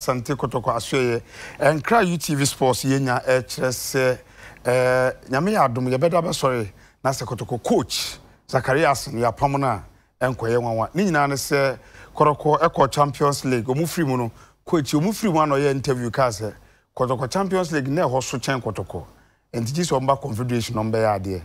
sante kɔtɔkɔ asoɛ nkra utv sports yɛnya ɛkyerɛ eh, sɛ ɛɛ eh, nyame yɛ adom yɛbɛda bɛsɔre na sɛ kɔtɔkɔ coach zakarias no yɛapam no a ɛnkɔyɛ nwanwa ne nyinaa ne sɛ kɔtɔkɔ ɛkɔ champions league ɔmu firi mu no coach ɔmu firi mu a ɔyɛ interview kaa sɛ kɔtɔkɔ champions league na ɛhɔ so kyɛn kɔtɔkɔ nti gyi sɛ ɔmba confederation ɔmbɛyɛ adeɛ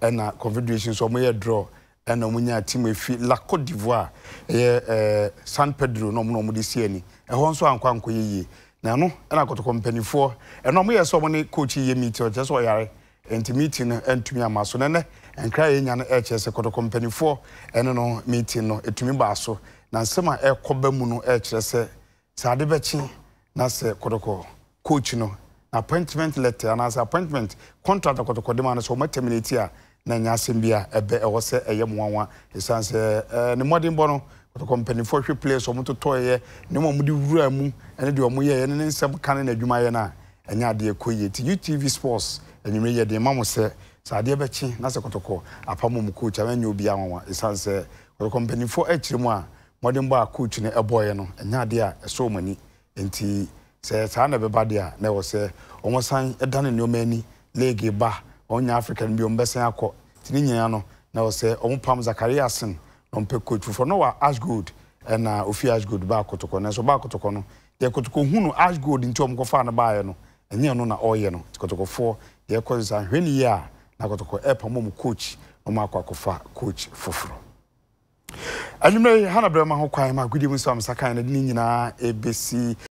ɛna confederation so ɔmyɛ draw ɛna wɔn nyɛ atim efi lako divoire ɛyɛ ɛɛ san pedro na wɔn na wɔn de si ani ɛhɔ nso ankɔ ankɔ yie yie na ano ɛna akɔtɔkɔ mpanimfoɔ ɛna wɔn yɛ sɛ wɔn ne kookyi yɛ miiti ɔkyɛ sɛ ɔyare nti miiti no ɛntumi ama so nɛnɛ nkra yɛ nya no ɛkyɛ sɛ kɔtɔkɔ mpanimfoɔ ɛne no miiti no ɛtumi baa so na nsɛm a ɛkɔ ba mu no ɛkyerɛ sɛ sɛ bɛkye na sɛ kɔtɔkɔ kookyi no appointment letter anaasɛ appointment contract akɔtɔkɔ de ma no sɛ wɔn na ɛnyɛ asɛm bi a ɛbɛ ɛwɔ sɛ ɛyɛ mmoawa ɛsiane sɛ ɛɛ ne mmɔdenbɔ no kɔtɔkɔ mpanimfoɔ hwɛ players wɔn totɔɔyɛ ne mu a wɔde wura mu ɛne deɛ wɔyɛɛ ne ne nsɛm ka ne n'adwumayɛ no a ɛnyɛ adeɛ kɔ yie ti utv sports enyimire yɛ deɛ ma mo sɛ sɛ adeɛ bɛkye na sɛ kɔtɔkɔ apam mu coach a ɛnyɛ obi anwanwa ɛsiane sɛ kɔtɔkɔ mpanimfoɔ akyire mu a mmɔdenbɔ a coach no ɛbɔɔyɛ no ɛnyɛ adeɛ a ɛsɔ wɔn ani nti sɛ saa na ɛbɛba deɛ a na ɛwɔ sɛ wɔn san ɛda nneɛma ani leegi ba ɔnyɛ african bi ɔmbɛsɛn akɔ ti ne nyinaa no na ɔsɛ ɔmo pam na ɔmpɛ kotufoɔ eh, na ɔwɔ ashgold ɛna ofi ashgold baa kotokɔ na nso baa kotokɔ no deɛ kotokɔ hu no ashgold nti ɔmo kɔfa ne baayɛ no ɛnyɛ no na ɔyɛ no kotokɔfoɔ deɛ ɛkɔ nsa hwɛ ne yie a na kotokɔ ɛpam coach na ɔmo akɔ akɔfa coach foforɔ anwummerɛ yi hana brɛ ma ho kwan ma agudie mu nso amsa no de ne nyinaa ɛbɛsi